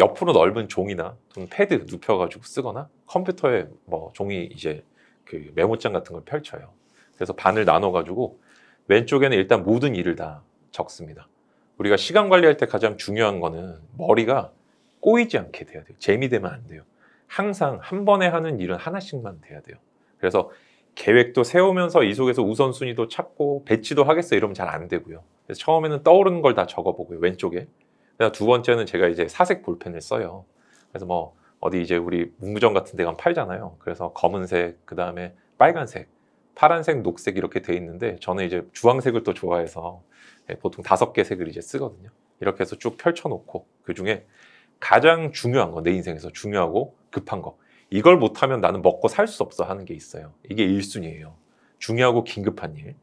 옆으로 넓은 종이나 또는 패드 눕혀가지고 쓰거나 컴퓨터에 뭐 종이 이제 그 메모장 같은 걸 펼쳐요. 그래서 반을 나눠가지고 왼쪽에는 일단 모든 일을 다 적습니다. 우리가 시간 관리할 때 가장 중요한 거는 머리가 꼬이지 않게 돼야 돼요. 재미되면 안 돼요. 항상 한 번에 하는 일은 하나씩만 돼야 돼요. 그래서 계획도 세우면서 이 속에서 우선순위도 찾고 배치도 하겠어 이러면 잘 안 되고요. 그래서 처음에는 떠오르는 걸 다 적어보고요. 왼쪽에 두 번째는 제가 이제 사색 볼펜을 써요. 그래서 뭐 어디 이제 우리 문구점 같은 데 가면 팔잖아요. 그래서 검은색, 그 다음에 빨간색, 파란색, 녹색 이렇게 돼 있는데 저는 이제 주황색을 또 좋아해서 예, 보통 다섯 개 색을 이제 쓰거든요. 이렇게 해서 쭉 펼쳐놓고 그 중에 가장 중요한 거, 내 인생에서 중요하고 급한 거. 이걸 못하면 나는 먹고 살 수 없어 하는 게 있어요. 이게 1순위예요 중요하고 긴급한 일.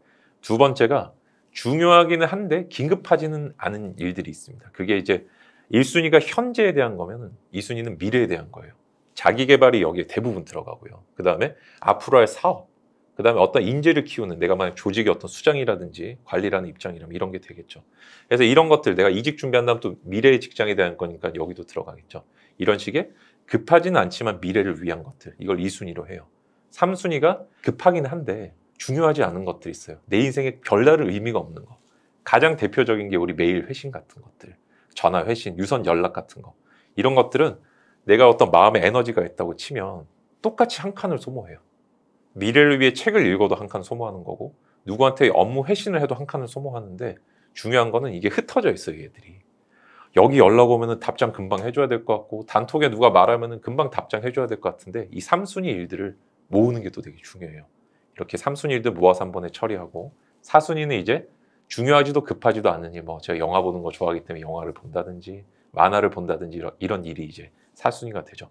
두 번째가 중요하기는 한데 긴급하지는 않은 일들이 있습니다. 그게 이제 1순위가 현재에 대한 거면 2순위는 미래에 대한 거예요. 자기 개발이 여기에 대부분 들어가고요. 그 다음에 앞으로 할 사업, 그 다음에 어떤 인재를 키우는 내가 만약 조직의 어떤 수장이라든지 관리라는 입장이라면 이런 게 되겠죠. 그래서 이런 것들 내가 이직 준비한다면 또 미래의 직장에 대한 거니까 여기도 들어가겠죠. 이런 식의 급하지는 않지만 미래를 위한 것들 이걸 2순위로 해요. 3순위가 급하긴 한데 중요하지 않은 것들이 있어요. 내 인생에 별다른 의미가 없는 거. 가장 대표적인 게 우리 메일 회신 같은 것들, 전화 회신, 유선 연락 같은 거. 이런 것들은 내가 어떤 마음의 에너지가 있다고 치면 똑같이 한 칸을 소모해요. 미래를 위해 책을 읽어도 한 칸 소모하는 거고 누구한테 업무 회신을 해도 한 칸을 소모하는데 중요한 거는 이게 흩어져 있어요, 얘들이. 여기 연락 오면은 답장 금방 해줘야 될 것 같고 단톡에 누가 말하면은 금방 답장 해줘야 될 것 같은데 이 삼순위 일들을 모으는 게 또 되게 중요해요. 이렇게 3순위도 모아서 한 번에 처리하고 4순위는 이제 중요하지도 급하지도 않으니 뭐 제가 영화 보는 거 좋아하기 때문에 영화를 본다든지 만화를 본다든지 이런, 이런 일이 이제 4순위가 되죠.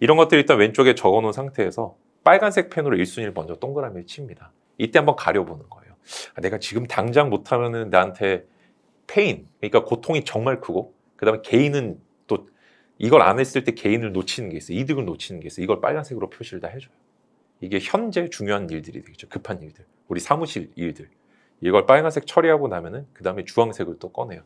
이런 것들 일단 왼쪽에 적어 놓은 상태에서 빨간색 펜으로 1순위를 먼저 동그라미를 칩니다. 이때 한번 가려보는 거예요. 아, 내가 지금 당장 못하면은 나한테 페인, 그러니까 고통이 정말 크고, 그 다음에 개인은 또 이걸 안 했을 때 개인을 놓치는 게 있어요. 이득을 놓치는 게 있어요. 이걸 빨간색으로 표시를 다 해줘요. 이게 현재 중요한 일들이 되겠죠. 급한 일들. 우리 사무실 일들. 이걸 빨간색 처리하고 나면은 그 다음에 주황색을 또 꺼내요.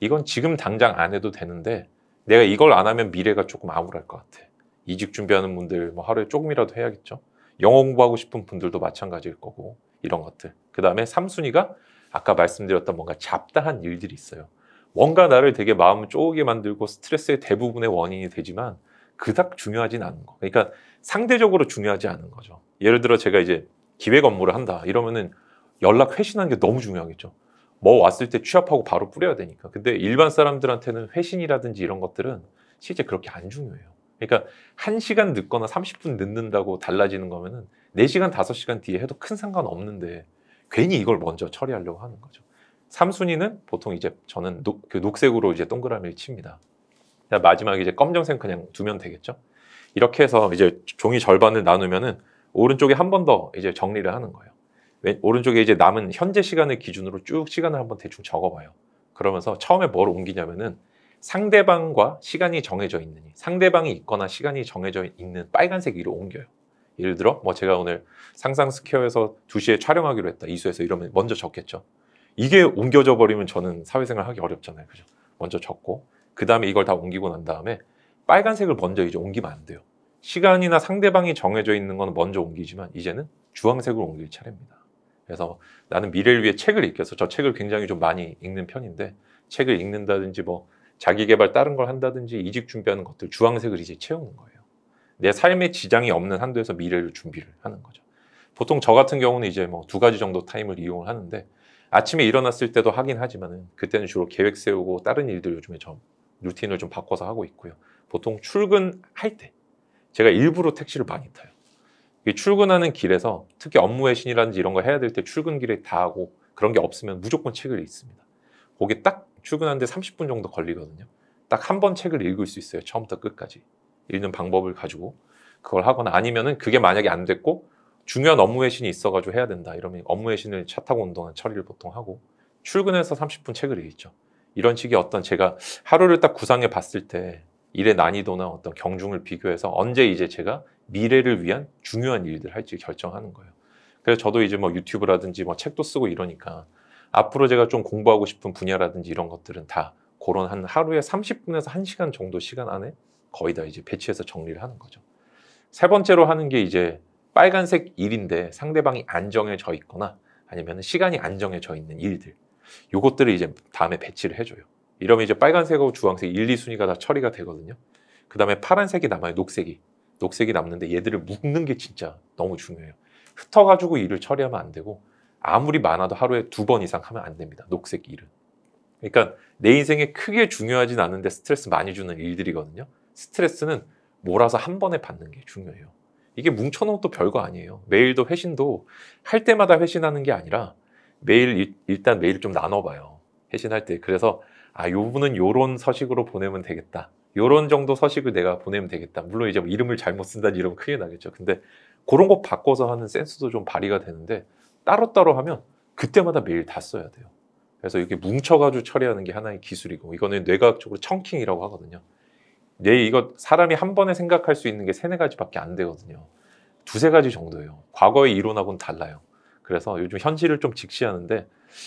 이건 지금 당장 안 해도 되는데 내가 이걸 안 하면 미래가 조금 암울할 것 같아. 이직 준비하는 분들 뭐 하루에 조금이라도 해야겠죠. 영어 공부하고 싶은 분들도 마찬가지일 거고 이런 것들. 그 다음에 삼순위가 아까 말씀드렸던 뭔가 잡다한 일들이 있어요. 뭔가 나를 되게 마음을 쪼개 만들고 스트레스의 대부분의 원인이 되지만 그닥 중요하진 않은 거. 그러니까 상대적으로 중요하지 않은 거죠. 예를 들어 제가 이제 기획 업무를 한다 이러면은 연락 회신하는 게 너무 중요하겠죠. 뭐 왔을 때취업하고 바로 뿌려야 되니까. 근데 일반 사람들한테는 회신이라든지 이런 것들은 실제 그렇게 안 중요해요. 그러니까 1시간 늦거나 30분 늦는다고 달라지는 거면은 4시간, 5시간 뒤에 해도 큰 상관 없는데 괜히 이걸 먼저 처리하려고 하는 거죠. 3순위는 보통 이제 저는 녹, 그 녹색으로 이제 동그라미를 칩니다. 마지막에 이제 검정색 그냥 두면 되겠죠. 이렇게 해서 이제 종이 절반을 나누면은 오른쪽에 한 번 더 이제 정리를 하는 거예요. 왼, 오른쪽에 이제 남은 현재 시간을 기준으로 쭉 시간을 한 번 대충 적어봐요. 그러면서 처음에 뭘 옮기냐면은 상대방과 시간이 정해져 있는 상대방이 있거나 시간이 정해져 있는 빨간색 위로 옮겨요. 예를 들어 뭐 제가 오늘 상상 스퀘어에서 2시에 촬영하기로 했다. 이수에서 이러면 먼저 적겠죠. 이게 옮겨져 버리면 저는 사회생활 하기 어렵잖아요. 그죠? 먼저 적고 그 다음에 이걸 다 옮기고 난 다음에 빨간색을 먼저 이제 옮기면 안 돼요. 시간이나 상대방이 정해져 있는 건 먼저 옮기지만 이제는 주황색을 옮길 차례입니다. 그래서 나는 미래를 위해 책을 읽겠어. 저 책을 굉장히 좀 많이 읽는 편인데 책을 읽는다든지 뭐 자기 개발 다른 걸 한다든지 이직 준비하는 것들 주황색을 이제 채우는 거예요. 내삶의 지장이 없는 한도에서 미래를 준비를 하는 거죠. 보통 저 같은 경우는 이제 뭐 두 가지 정도 타임을 이용을 하는데 아침에 일어났을 때도 하긴 하지만은 그때는 주로 계획 세우고 다른 일들 요즘에 좀 루틴을 좀 바꿔서 하고 있고요. 보통 출근할 때 제가 일부러 택시를 많이 타요. 출근하는 길에서 특히 업무의 신이라든지 이런 거 해야 될 때 출근길에 다 하고 그런 게 없으면 무조건 책을 읽습니다. 거기 딱 출근하는데 30분 정도 걸리거든요. 딱 한 번 책을 읽을 수 있어요. 처음부터 끝까지. 읽는 방법을 가지고 그걸 하거나 아니면은 그게 만약에 안 됐고 중요한 업무의 신이 있어가지고 해야 된다. 이러면 업무의 신을 차 타고 운동하는 처리를 보통 하고 출근해서 30분 책을 읽죠. 이런 식의 어떤 제가 하루를 딱 구상해 봤을 때 일의 난이도나 어떤 경중을 비교해서 언제 이제 제가 미래를 위한 중요한 일들을 할지 결정하는 거예요. 그래서 저도 이제 뭐 유튜브라든지 뭐 책도 쓰고 이러니까 앞으로 제가 좀 공부하고 싶은 분야라든지 이런 것들은 다 그런 한 하루에 30분에서 1시간 정도 시간 안에 거의 다 이제 배치해서 정리를 하는 거죠. 세 번째로 하는 게 이제 빨간색 일인데 상대방이 안정해져 있거나 아니면 시간이 안정해져 있는 일들. 요것들을 이제 다음에 배치를 해줘요. 이러면 이제 빨간색하고 주황색 1, 2순위가 다 처리가 되거든요. 그 다음에 파란색이 남아요, 녹색이. 녹색이 남는데 얘들을 묶는 게 진짜 너무 중요해요. 흩어가지고 일을 처리하면 안 되고 아무리 많아도 하루에 두 번 이상 하면 안 됩니다. 녹색 일은. 그러니까 내 인생에 크게 중요하진 않은데 스트레스 많이 주는 일들이거든요. 스트레스는 몰아서 한 번에 받는 게 중요해요. 이게 뭉쳐놓은 또 별거 아니에요. 매일도 회신도 할 때마다 회신하는 게 아니라 매일 일단 매일 좀 나눠봐요. 회신할 때 그래서 아 요분은 요런 서식으로 보내면 되겠다. 요런 정도 서식을 내가 보내면 되겠다. 물론 이제 뭐 이름을 잘못 쓴다니 이러면 크게 나겠죠. 근데 그런 거 바꿔서 하는 센스도 좀 발휘가 되는데 따로따로 하면 그때마다 매일 다 써야 돼요. 그래서 이렇게 뭉쳐가지고 처리하는 게 하나의 기술이고 이거는 뇌과학적으로 청킹이라고 하거든요. 네, 이거 사람이 한 번에 생각할 수 있는 게 세네 가지밖에 안 되거든요. 두세 가지 정도예요. 과거의 이론하고는 달라요. 그래서 요즘 현실을 좀 직시하는데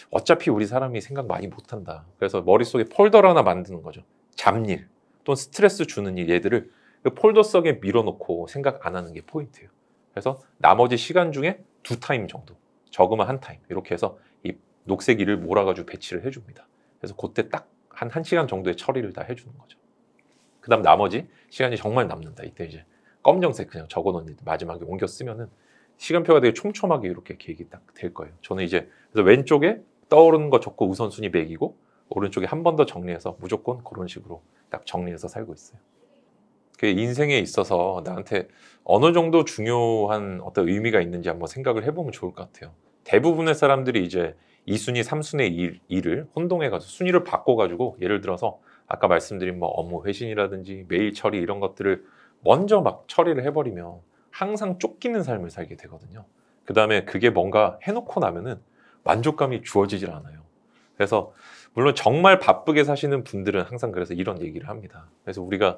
어차피 우리 사람이 생각 많이 못한다. 그래서 머릿속에 폴더를 하나 만드는 거죠. 잡일 또는 스트레스 주는 일 얘들을 그 폴더 속에 밀어놓고 생각 안 하는 게 포인트예요. 그래서 나머지 시간 중에 두 타임 정도, 적으면 한 타임 이렇게 해서 이 녹색 일을 몰아가지고 배치를 해줍니다. 그래서 그때 딱 한 1시간 정도의 처리를 다 해주는 거죠. 그 다음 나머지 시간이 정말 남는다. 이때 이제 검정색 그냥 적어놓은 마지막에 옮겨 쓰면은 시간표가 되게 촘촘하게 이렇게 계획이 딱 될 거예요. 저는 이제 그래서 왼쪽에 떠오르는 거 적고 우선순위 매기고 오른쪽에 한 번 더 정리해서 무조건 그런 식으로 딱 정리해서 살고 있어요. 그 인생에 있어서 나한테 어느 정도 중요한 어떤 의미가 있는지 한번 생각을 해보면 좋을 것 같아요. 대부분의 사람들이 이제 2순위, 3순위 일을 혼동해가지고 순위를 바꿔가지고 예를 들어서 아까 말씀드린 뭐 업무 회신이라든지 메일 처리 이런 것들을 먼저 막 처리를 해버리면 항상 쫓기는 삶을 살게 되거든요. 그 다음에 그게 뭔가 해놓고 나면은 만족감이 주어지질 않아요. 그래서 물론 정말 바쁘게 사시는 분들은 항상 그래서 이런 얘기를 합니다. 그래서 우리가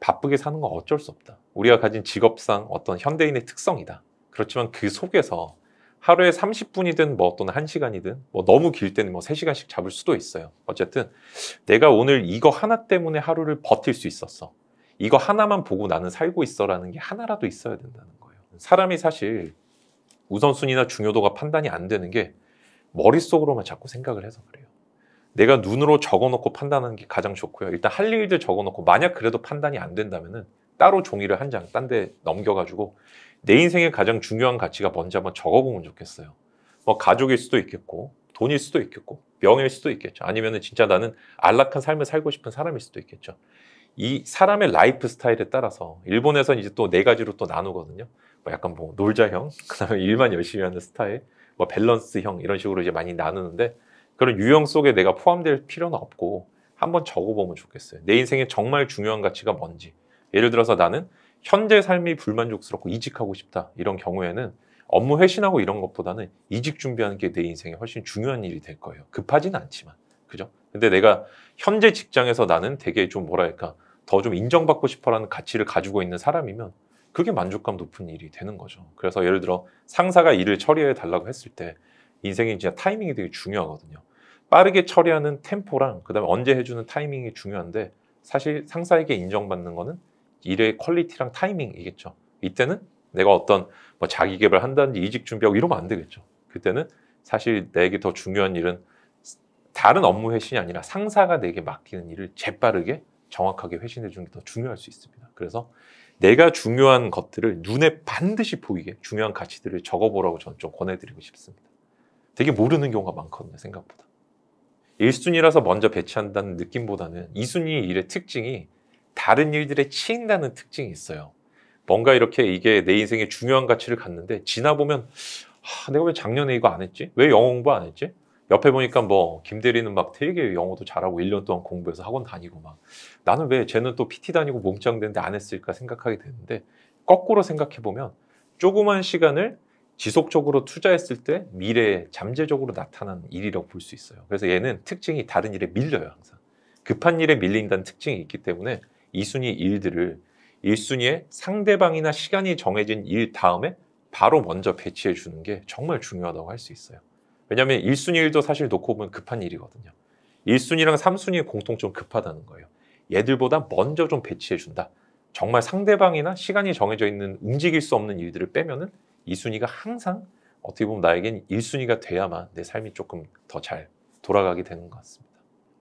바쁘게 사는 건 어쩔 수 없다. 우리가 가진 직업상 어떤 현대인의 특성이다. 그렇지만 그 속에서 하루에 30분이든 뭐 또는 1시간이든 뭐 너무 길 때는 뭐 3시간씩 잡을 수도 있어요. 어쨌든 내가 오늘 이거 하나 때문에 하루를 버틸 수 있었어. 이거 하나만 보고 나는 살고 있어라는 게 하나라도 있어야 된다는 거예요. 사람이 사실 우선순위나 중요도가 판단이 안 되는 게 머릿속으로만 자꾸 생각을 해서 그래요. 내가 눈으로 적어놓고 판단하는 게 가장 좋고요. 일단 할 일들 적어놓고 만약 그래도 판단이 안 된다면은 따로 종이를 한 장 딴 데 넘겨가지고 내 인생의 가장 중요한 가치가 뭔지 한번 적어보면 좋겠어요. 뭐 가족일 수도 있겠고 돈일 수도 있겠고 명예일 수도 있겠죠. 아니면은 진짜 나는 안락한 삶을 살고 싶은 사람일 수도 있겠죠. 이 사람의 라이프 스타일에 따라서 일본에선 이제 또 네 가지로 또 나누거든요. 뭐 약간 뭐 놀자형, 그다음에 일만 열심히 하는 스타일, 뭐 밸런스형 이런 식으로 이제 많이 나누는데 그런 유형 속에 내가 포함될 필요는 없고 한번 적어보면 좋겠어요. 내 인생에 정말 중요한 가치가 뭔지. 예를 들어서 나는 현재 삶이 불만족스럽고 이직하고 싶다 이런 경우에는 업무 회신하고 이런 것보다는 이직 준비하는 게 내 인생에 훨씬 중요한 일이 될 거예요. 급하진 않지만. 그죠? 근데 내가 현재 직장에서 나는 되게 좀 뭐랄까 더좀 인정받고 싶어라는 가치를 가지고 있는 사람이면 그게 만족감 높은 일이 되는 거죠. 그래서 예를 들어 상사가 일을 처리해 달라고 했을 때 인생이 진짜 타이밍이 되게 중요하거든요. 빠르게 처리하는 템포랑 그다음에 언제 해주는 타이밍이 중요한데 사실 상사에게 인정받는 거는 일의 퀄리티랑 타이밍이겠죠. 이때는 내가 어떤 뭐 자기 개발 한다든지 이직 준비하고 이러면 안 되겠죠. 그때는 사실 내게 더 중요한 일은 다른 업무 회신이 아니라 상사가 내게 맡기는 일을 재빠르게 정확하게 회신해 주는 게 더 중요할 수 있습니다. 그래서 내가 중요한 것들을 눈에 반드시 보이게 중요한 가치들을 적어보라고 저는 좀 권해드리고 싶습니다. 되게 모르는 경우가 많거든요, 생각보다. 1순위라서 먼저 배치한다는 느낌보다는 2순위 일의 특징이 다른 일들에 치인다는 특징이 있어요. 뭔가 이렇게 이게 내인생에 중요한 가치를 갖는데 지나보면 아, 내가 왜 작년에 이거 안 했지? 왜 영어 공부 안 했지? 옆에 보니까 뭐 김대리는 막 되게 영어도 잘하고 1년 동안 공부해서 학원 다니고 막 나는 왜 쟤는 또 PT 다니고 몸짱 되는데 안 했을까 생각하게 되는데 거꾸로 생각해 보면 조그만 시간을 지속적으로 투자했을 때 미래에 잠재적으로 나타난 일이라고 볼 수 있어요. 그래서 얘는 특징이 다른 일에 밀려요, 항상. 급한 일에 밀린다는 특징이 있기 때문에 2순위 일들을 1순위에 상대방이나 시간이 정해진 일 다음에 바로 먼저 배치해 주는 게 정말 중요하다고 할 수 있어요. 왜냐하면 1순위 일도 사실 놓고 보면 급한 일이거든요. 1순위랑 3순위의 공통점 급하다는 거예요. 얘들보다 먼저 좀 배치해준다. 정말 상대방이나 시간이 정해져 있는 움직일 수 없는 일들을 빼면은 2순위가 항상 어떻게 보면 나에겐 1순위가 돼야만 내 삶이 조금 더 잘 돌아가게 되는 것 같습니다.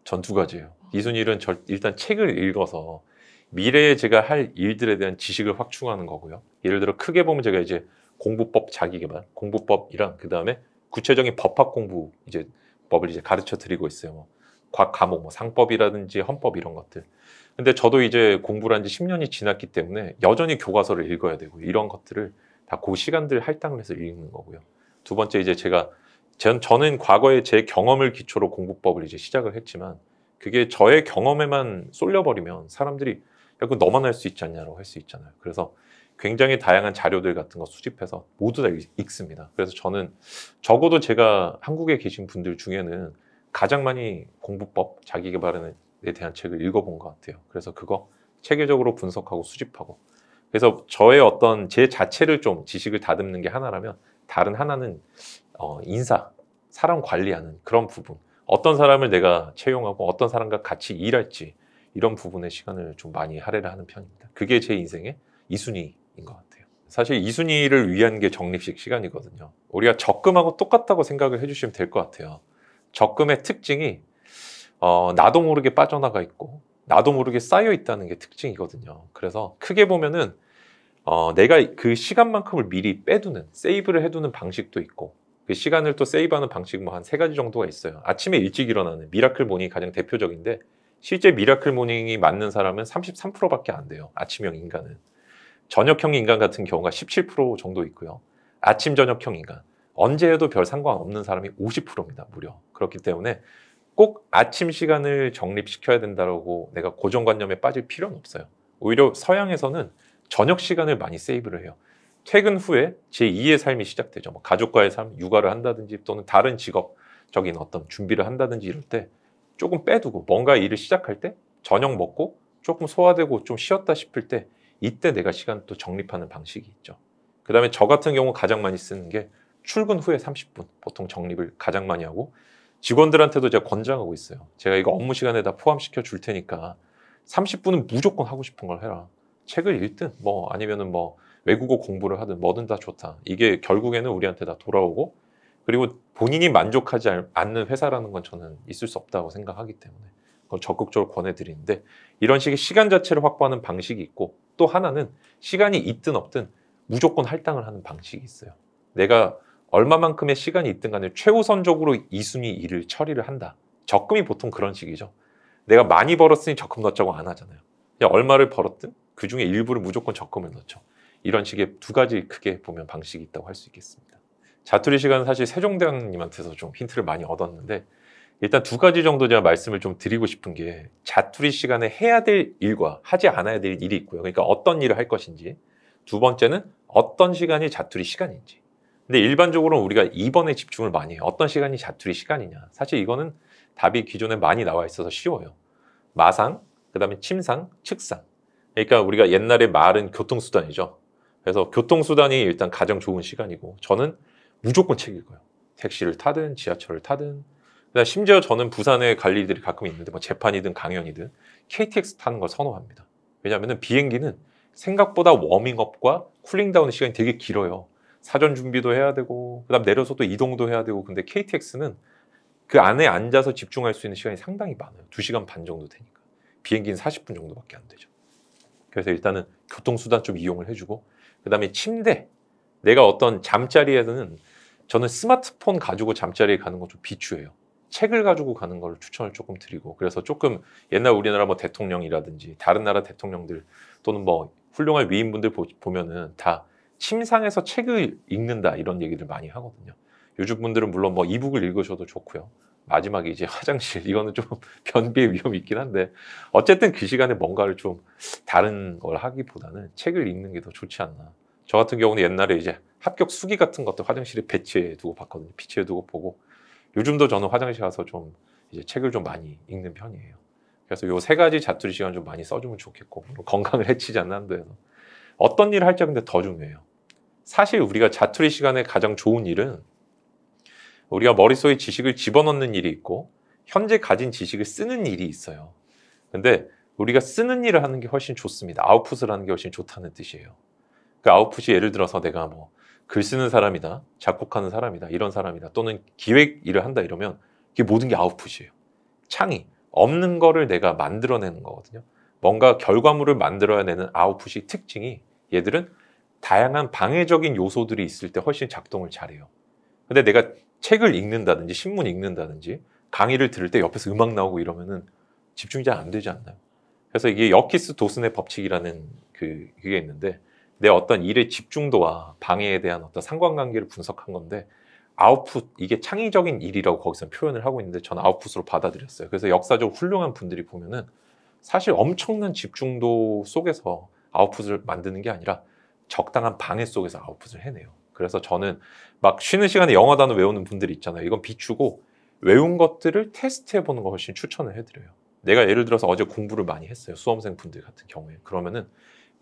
전 두 가지예요. 2순위는 절, 일단 책을 읽어서 미래에 제가 할 일들에 대한 지식을 확충하는 거고요. 예를 들어 크게 보면 제가 이제 공부법 자기개발, 공부법이랑 그 다음에 구체적인 법학 공부 이제 법을 이제 가르쳐 드리고 있어요. 뭐 과, 과목 뭐 상법이라든지 헌법 이런 것들. 근데 저도 이제 공부를 한 지 10년이 지났기 때문에 여전히 교과서를 읽어야 되고 이런 것들을 다 그 시간들 할당을 해서 읽는 거고요. 두 번째 이제 제가 전, 저는 과거에 제 경험을 기초로 공부법을 이제 시작을 했지만 그게 저의 경험에만 쏠려버리면 사람들이 야, 그 너만 할 수 있지 않냐라고 할 수 있잖아요. 그래서 굉장히 다양한 자료들 같은 거 수집해서 모두 다 읽습니다. 그래서 저는 적어도 제가 한국에 계신 분들 중에는 가장 많이 공부법, 자기개발에 대한 책을 읽어본 것 같아요. 그래서 그거 체계적으로 분석하고 수집하고 그래서 저의 어떤 제 자체를 좀 지식을 다듬는 게 하나라면 다른 하나는 어, 인사, 사람 관리하는 그런 부분 어떤 사람을 내가 채용하고 어떤 사람과 같이 일할지 이런 부분에 시간을 좀 많이 할애를 하는 편입니다. 그게 제 인생의 이순이 것 같아요. 사실 이순위를 위한 게 적립식 시간이거든요. 우리가 적금하고 똑같다고 생각을 해주시면 될 것 같아요. 적금의 특징이 어, 나도 모르게 빠져나가 있고 나도 모르게 쌓여 있다는 게 특징이거든요. 그래서 크게 보면은 어, 내가 그 시간만큼을 미리 빼두는 세이브를 해두는 방식도 있고 그 시간을 또 세이브하는 방식 뭐 한 세 가지 정도가 있어요. 아침에 일찍 일어나는 미라클 모닝이 가장 대표적인데 실제 미라클 모닝이 맞는 사람은 33%밖에 안 돼요. 아침형 인간은. 저녁형 인간 같은 경우가 17% 정도 있고요. 아침 저녁형 인간 언제 해도 별 상관없는 사람이 50%입니다. 무려 그렇기 때문에 꼭 아침 시간을 정립시켜야 된다라고 내가 고정관념에 빠질 필요는 없어요. 오히려 서양에서는 저녁 시간을 많이 세이브를 해요. 퇴근 후에 제2의 삶이 시작되죠. 뭐 가족과의 삶, 육아를 한다든지 또는 다른 직업적인 어떤 준비를 한다든지 이럴 때 조금 빼두고 뭔가 일을 시작할 때 저녁 먹고 조금 소화되고 좀 쉬었다 싶을 때 이때 내가 시간 또 적립하는 방식이 있죠. 그 다음에 저 같은 경우 가장 많이 쓰는 게 출근 후에 30분 보통 적립을 가장 많이 하고 직원들한테도 제가 권장하고 있어요. 제가 이거 업무 시간에 다 포함시켜 줄 테니까 30분은 무조건 하고 싶은 걸 해라. 책을 읽든 뭐 아니면은 뭐 외국어 공부를 하든 뭐든 다 좋다. 이게 결국에는 우리한테 다 돌아오고 그리고 본인이 만족하지 않는 회사라는 건 저는 있을 수 없다고 생각하기 때문에 그걸 적극적으로 권해드리는데 이런 식의 시간 자체를 확보하는 방식이 있고 또 하나는 시간이 있든 없든 무조건 할당을 하는 방식이 있어요. 내가 얼마만큼의 시간이 있든 간에 최우선적으로 이순위 일을 처리를 한다. 적금이 보통 그런 식이죠. 내가 많이 벌었으니 적금 넣자고 안 하잖아요. 그냥 얼마를 벌었든 그 중에 일부를 무조건 적금을 넣죠. 이런 식의 두 가지 크게 보면 방식이 있다고 할 수 있겠습니다. 자투리 시간은 사실 세종대왕님한테서 좀 힌트를 많이 얻었는데 일단 두 가지 정도 제가 말씀을 좀 드리고 싶은 게 자투리 시간에 해야 될 일과 하지 않아야 될 일이 있고요. 그러니까 어떤 일을 할 것인지. 두 번째는 어떤 시간이 자투리 시간인지. 근데 일반적으로 우리가 2번에 집중을 많이 해요. 어떤 시간이 자투리 시간이냐. 사실 이거는 답이 기존에 많이 나와 있어서 쉬워요. 마상, 그 다음에 침상, 측상. 그러니까 우리가 옛날에 말은 교통수단이죠. 그래서 교통수단이 일단 가장 좋은 시간이고 저는 무조건 책 읽어요. 택시를 타든 지하철을 타든 그러니까 심지어 저는 부산에 갈 일들이 가끔 있는데 뭐 재판이든 강연이든 KTX 타는 걸 선호합니다. 왜냐하면 비행기는 생각보다 워밍업과 쿨링다운 시간이 되게 길어요. 사전 준비도 해야 되고 그다음 내려서 도 이동도 해야 되고 근데 KTX는 그 안에 앉아서 집중할 수 있는 시간이 상당히 많아요. 2시간 반 정도 되니까. 비행기는 40분 정도밖에 안 되죠. 그래서 일단은 교통수단 좀 이용을 해주고 그다음에 침대 내가 어떤 잠자리에서는 저는 스마트폰 가지고 잠자리에 가는 건좀 비추해요. 책을 가지고 가는 걸 추천을 조금 드리고 그래서 조금 옛날 우리나라 뭐 대통령이라든지 다른 나라 대통령들 또는 뭐 훌륭한 위인분들 보, 면은다 침상에서 책을 읽는다 이런 얘기를 많이 하거든요. 요즘 분들은 물론 뭐 이북을 읽으셔도 좋고요. 마지막에 이제 화장실 이거는 좀 변비의 위험이 있긴 한데 어쨌든 그 시간에 뭔가를 좀 다른 걸 하기보다는 책을 읽는 게 더 좋지 않나. 저 같은 경우는 옛날에 이제 합격 수기 같은 것도 화장실에 배치해 두고 봤거든요. 비치해 두고 보고 요즘도 저는 화장실 가서 좀 이제 책을 좀 많이 읽는 편이에요. 그래서 요 세 가지 자투리 시간 좀 많이 써주면 좋겠고 뭐 건강을 해치지 않는 한도에서 어떤 일을 할지 근데 더 중요해요. 사실 우리가 자투리 시간에 가장 좋은 일은 우리가 머릿속에 지식을 집어넣는 일이 있고 현재 가진 지식을 쓰는 일이 있어요. 근데 우리가 쓰는 일을 하는 게 훨씬 좋습니다. 아웃풋을 하는 게 훨씬 좋다는 뜻이에요. 그 아웃풋이 예를 들어서 내가 뭐글 쓰는 사람이다, 작곡하는 사람이다, 이런 사람이다, 또는 기획 일을 한다 이러면 이게 모든 게 아웃풋이에요. 창이 없는 거를 내가 만들어내는 거거든요. 뭔가 결과물을 만들어내는 아웃풋이 특징이 얘들은 다양한 방해적인 요소들이 있을 때 훨씬 작동을 잘해요. 근데 내가 책을 읽는다든지 신문 읽는다든지 강의를 들을 때 옆에서 음악 나오고 이러면은 집중이 잘 안 되지 않나요? 그래서 이게 여키스 도슨의 법칙이라는 그 그게 있는데 내 어떤 일의 집중도와 방해에 대한 어떤 상관관계를 분석한 건데 아웃풋 이게 창의적인 일이라고 거기서 표현을 하고 있는데 저는 아웃풋으로 받아들였어요. 그래서 역사적으로 훌륭한 분들이 보면은 사실 엄청난 집중도 속에서 아웃풋을 만드는 게 아니라 적당한 방해 속에서 아웃풋을 해내요. 그래서 저는 막 쉬는 시간에 영어 단어 외우는 분들 있잖아요. 이건 비추고 외운 것들을 테스트해 보는 거 훨씬 추천을 해드려요. 내가 예를 들어서 어제 공부를 많이 했어요. 수험생 분들 같은 경우에 그러면은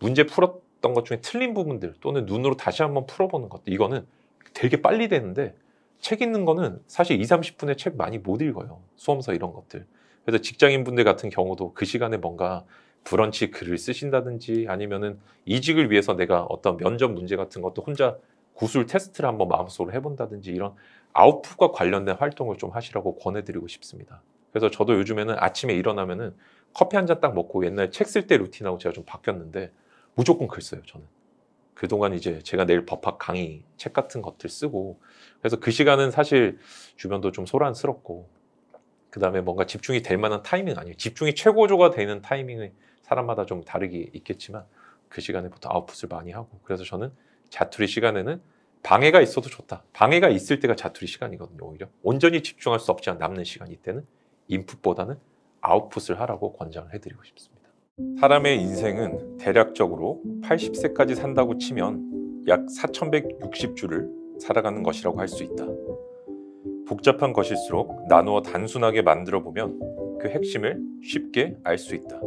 문제 풀었 어떤 것 중에 틀린 부분들 또는 눈으로 다시 한번 풀어보는 것들 이거는 되게 빨리 되는데 책 읽는 거는 사실 2, 30분에 책 많이 못 읽어요. 수험서 이런 것들. 그래서 직장인분들 같은 경우도 그 시간에 뭔가 브런치 글을 쓰신다든지 아니면은 이직을 위해서 내가 어떤 면접 문제 같은 것도 혼자 구술 테스트를 한번 마음속으로 해본다든지 이런 아웃풋과 관련된 활동을 좀 하시라고 권해드리고 싶습니다. 그래서 저도 요즘에는 아침에 일어나면은 커피 한 잔 딱 먹고 옛날 책 쓸 때 루틴하고 제가 좀 바뀌었는데 무조건 글 써요, 저는. 그동안 이제 제가 내일 법학 강의 책 같은 것들 쓰고 그래서 그 시간은 사실 주변도 좀 소란스럽고 그다음에 뭔가 집중이 될 만한 타이밍 아니에요. 집중이 최고조가 되는 타이밍이 사람마다 좀 다르게 있겠지만 그 시간에 보통 아웃풋을 많이 하고 그래서 저는 자투리 시간에는 방해가 있어도 좋다. 방해가 있을 때가 자투리 시간이거든요. 오히려 온전히 집중할 수 없지만 남는 시간 이때는 인풋보다는 아웃풋을 하라고 권장을 해드리고 싶습니다. 사람의 인생은 대략적으로 80세까지 산다고 치면 약 4,160주를 살아가는 것이라고 할 수 있다. 복잡한 것일수록 나누어 단순하게 만들어 보면 그 핵심을 쉽게 알 수 있다.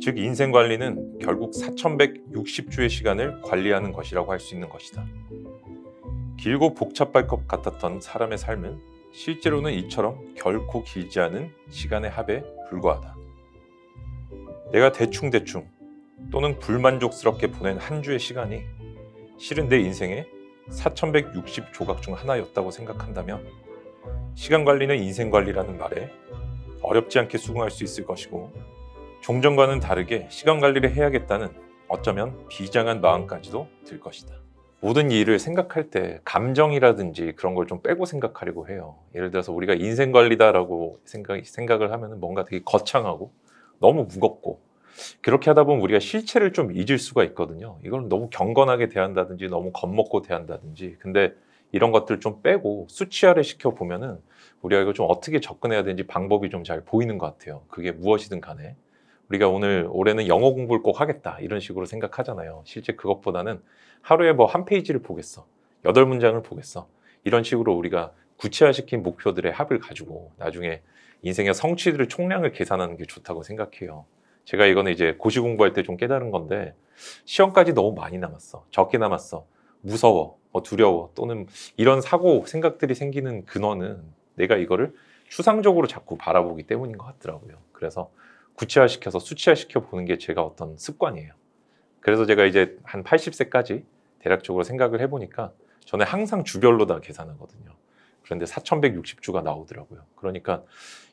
즉 인생 관리는 결국 4,160주의 시간을 관리하는 것이라고 할 수 있는 것이다. 길고 복잡할 것 같았던 사람의 삶은 실제로는 이처럼 결코 길지 않은 시간의 합에 불과하다. 내가 대충대충 또는 불만족스럽게 보낸 한 주의 시간이 실은 내 인생의 4,160 조각 중 하나였다고 생각한다면 시간 관리는 인생 관리라는 말에 어렵지 않게 수긍할 수 있을 것이고 종전과는 다르게 시간 관리를 해야겠다는 어쩌면 비장한 마음까지도 들 것이다. 모든 일을 생각할 때 감정이라든지 그런 걸 좀 빼고 생각하려고 해요. 예를 들어서 우리가 인생 관리다라고 생각, 생각을 하면 뭔가 되게 거창하고 너무 무겁고 그렇게 하다 보면 우리가 실체를 좀 잊을 수가 있거든요. 이걸 너무 경건하게 대한다든지 너무 겁먹고 대한다든지 근데 이런 것들 좀 빼고 수치화를 시켜 보면은 우리가 이거 좀 어떻게 접근해야 되는지 방법이 좀 잘 보이는 것 같아요. 그게 무엇이든 간에 우리가 오늘 올해는 영어 공부를 꼭 하겠다 이런 식으로 생각하잖아요. 실제 그것보다는 하루에 뭐 한 페이지를 보겠어, 여덟 문장을 보겠어 이런 식으로 우리가 구체화시킨 목표들의 합을 가지고 나중에 인생의 성취들을 총량을 계산하는 게 좋다고 생각해요. 제가 이거는 이제 고시 공부할 때 좀 깨달은 건데 시험까지 너무 많이 남았어. 적게 남았어. 무서워. 뭐 두려워. 또는 이런 사고 생각들이 생기는 근원은 내가 이거를 추상적으로 자꾸 바라보기 때문인 것 같더라고요. 그래서 구체화시켜서 수치화시켜 보는 게 제가 어떤 습관이에요. 그래서 제가 이제 한 80세까지 대략적으로 생각을 해보니까 저는 항상 주별로 다 계산하거든요. 그런데 4,160주가 나오더라고요. 그러니까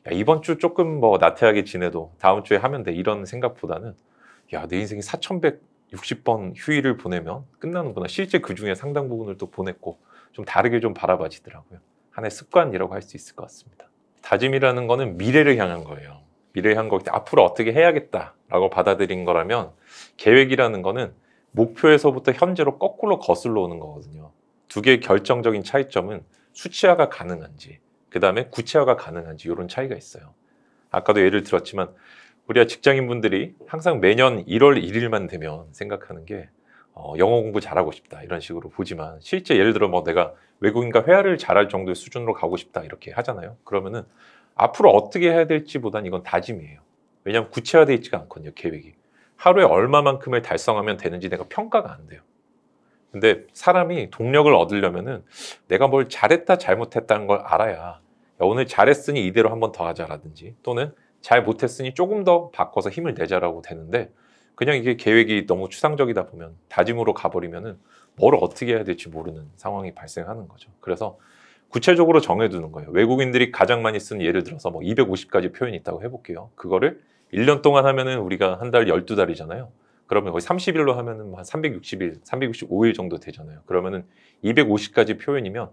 야, 이번 주 조금 뭐 나태하게 지내도 다음 주에 하면 돼 이런 생각보다는 야 내 인생이 4,160번 휴일을 보내면 끝나는구나. 실제 그 중에 상당 부분을 또 보냈고 좀 다르게 좀 바라봐지더라고요. 하나의 습관이라고 할 수 있을 것 같습니다. 다짐이라는 거는 미래를 향한 거예요. 미래를 향한 거기 때문에 앞으로 어떻게 해야겠다라고 받아들인 거라면 계획이라는 거는 목표에서부터 현재로 거꾸로 거슬러 오는 거거든요. 두 개의 결정적인 차이점은 수치화가 가능한지 그 다음에 구체화가 가능한지 이런 차이가 있어요. 아까도 예를 들었지만 우리가 직장인분들이 항상 매년 1월 1일만 되면 생각하는 게 어, 영어 공부 잘하고 싶다 이런 식으로 보지만 실제 예를 들어 뭐 내가 외국인과 회화를 잘할 정도의 수준으로 가고 싶다 이렇게 하잖아요. 그러면은 앞으로 어떻게 해야 될지보단 이건 다짐이에요. 왜냐하면 구체화되어 있지가 않거든요 계획이. 하루에 얼마만큼을 달성하면 되는지 내가 평가가 안 돼요. 근데 사람이 동력을 얻으려면은 내가 뭘 잘했다 잘못했다는 걸 알아야 오늘 잘했으니 이대로 한번 더 하자라든지 또는 잘 못했으니 조금 더 바꿔서 힘을 내자라고 되는데 그냥 이게 계획이 너무 추상적이다 보면 다짐으로 가버리면은 뭘 어떻게 해야 될지 모르는 상황이 발생하는 거죠. 그래서 구체적으로 정해두는 거예요. 외국인들이 가장 많이 쓴 예를 들어서 뭐 250가지 표현이 있다고 해볼게요. 그거를 1년 동안 하면은 우리가 한 달 12달이잖아요. 그러면 거의 30일로 하면은 뭐 한 360일, 365일 정도 되잖아요. 그러면은 250가지 표현이면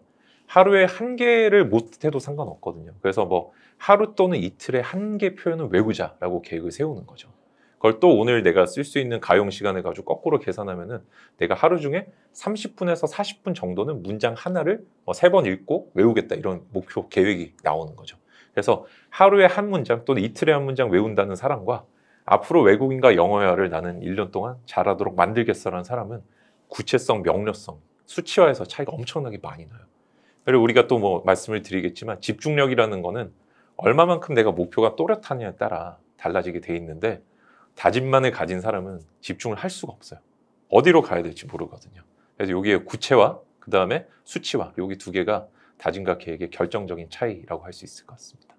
하루에 한 개를 못 해도 상관없거든요. 그래서 뭐 하루 또는 이틀에 한 개표현은 외우자라고 계획을 세우는 거죠. 그걸 또 오늘 내가 쓸 수 있는 가용 시간을 가지고 거꾸로 계산하면은 내가 하루 중에 30분에서 40분 정도는 문장 하나를 뭐 세번 읽고 외우겠다 이런 목표 계획이 나오는 거죠. 그래서 하루에 한 문장 또는 이틀에 한 문장 외운다는 사람과 앞으로 외국인과 영어회화를 나는 1년 동안 잘하도록 만들겠어라는 사람은 구체성, 명료성, 수치화에서 차이가 엄청나게 많이 나요. 그리고 우리가 또 뭐 말씀을 드리겠지만 집중력이라는 거는 얼마만큼 내가 목표가 또렷하냐에 따라 달라지게 돼 있는데 다짐만을 가진 사람은 집중을 할 수가 없어요. 어디로 가야 될지 모르거든요. 그래서 여기에 구체화, 그 다음에 수치화, 여기 두 개가 다짐과 계획의 결정적인 차이라고 할 수 있을 것 같습니다.